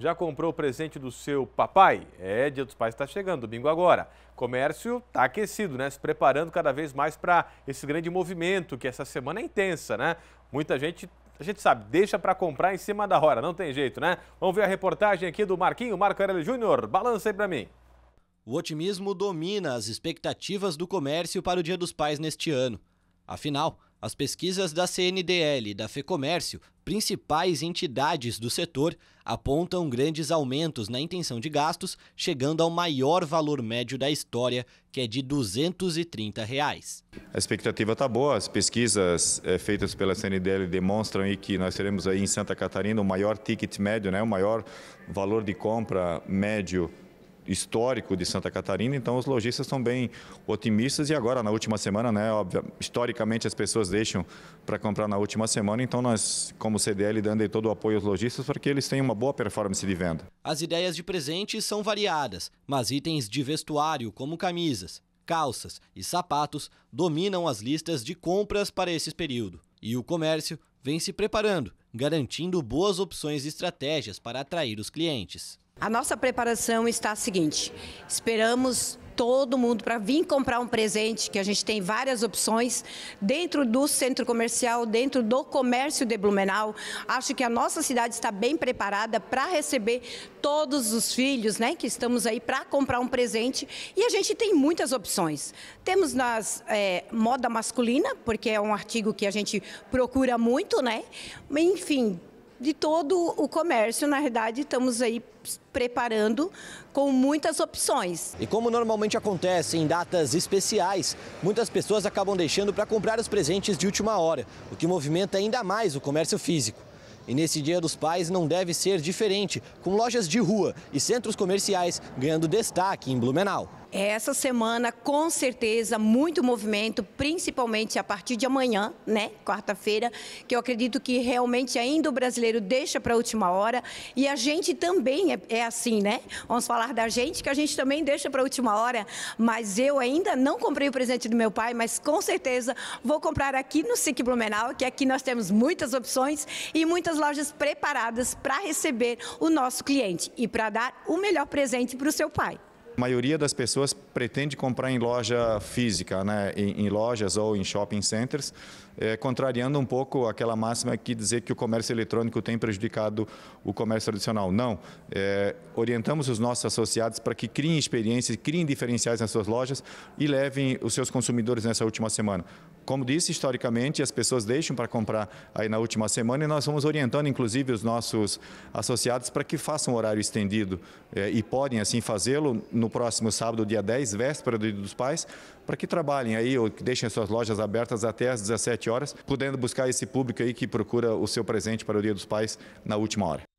Já comprou o presente do seu papai? É, Dia dos Pais está chegando, domingo agora. Comércio está aquecido, né? Se preparando cada vez mais para esse grande movimento que essa semana é intensa, né? Muita gente, a gente sabe, deixa para comprar em cima da hora, não tem jeito, né? Vamos ver a reportagem aqui do Marquinho, Marco Aurélio Júnior. Balança aí para mim. O otimismo domina as expectativas do comércio para o Dia dos Pais neste ano. Afinal, as pesquisas da CNDL e da FEComércio, principais entidades do setor, apontam grandes aumentos na intenção de gastos, chegando ao maior valor médio da história, que é de R$ 230. Reais. A expectativa está boa, as pesquisas é, feitas pela CNDL demonstram aí que nós teremos aí em Santa Catarina o maior ticket médio, né, o maior valor de compra médio histórico de Santa Catarina, então os lojistas estão bem otimistas e agora na última semana, né, óbvio, historicamente as pessoas deixam para comprar na última semana, então nós, como CDL, dando todo o apoio aos lojistas para que eles tenham uma boa performance de venda. As ideias de presentes são variadas, mas itens de vestuário, como camisas, calças e sapatos, dominam as listas de compras para esse período. E o comércio vem se preparando, garantindo boas opções e estratégias para atrair os clientes. A nossa preparação está a seguinte: esperamos todo mundo para vir comprar um presente, que a gente tem várias opções dentro do centro comercial, dentro do comércio de Blumenau. Acho que a nossa cidade está bem preparada para receber todos os filhos, né, que estamos aí para comprar um presente. E a gente tem muitas opções. Temos nas é, moda masculina, porque é um artigo que a gente procura muito, né? Enfim, de todo o comércio. Na verdade, estamos aí preparando com muitas opções. E como normalmente acontece em datas especiais, muitas pessoas acabam deixando para comprar os presentes de última hora, o que movimenta ainda mais o comércio físico. E nesse Dia dos Pais não deve ser diferente, com lojas de rua e centros comerciais ganhando destaque em Blumenau. Essa semana, com certeza, muito movimento, principalmente a partir de amanhã, né, quarta-feira, que eu acredito que realmente ainda o brasileiro deixa para a última hora. E a gente também é, é, assim, né? Vamos falar da gente, que a gente também deixa para a última hora. Mas eu ainda não comprei o presente do meu pai, mas com certeza vou comprar aqui no SIC Blumenau, que aqui nós temos muitas opções e muitas lojas preparadas para receber o nosso cliente e para dar o melhor presente para o seu pai. A maioria das pessoas pretende comprar em loja física, né? em, em lojas ou em shopping centers, é, contrariando um pouco aquela máxima que dizer que o comércio eletrônico tem prejudicado o comércio tradicional. Não. É, orientamos os nossos associados para que criem experiências, criem diferenciais nas suas lojas e levem os seus consumidores nessa última semana. Como disse, historicamente, as pessoas deixam para comprar aí na última semana e nós vamos orientando, inclusive, os nossos associados para que façam horário estendido é, e podem, assim, fazê-lo no próximo sábado, dia 10, véspera do Dia dos Pais, para que trabalhem aí ou que deixem suas lojas abertas até às 17 horas, podendo buscar esse público aí que procura o seu presente para o Dia dos Pais na última hora.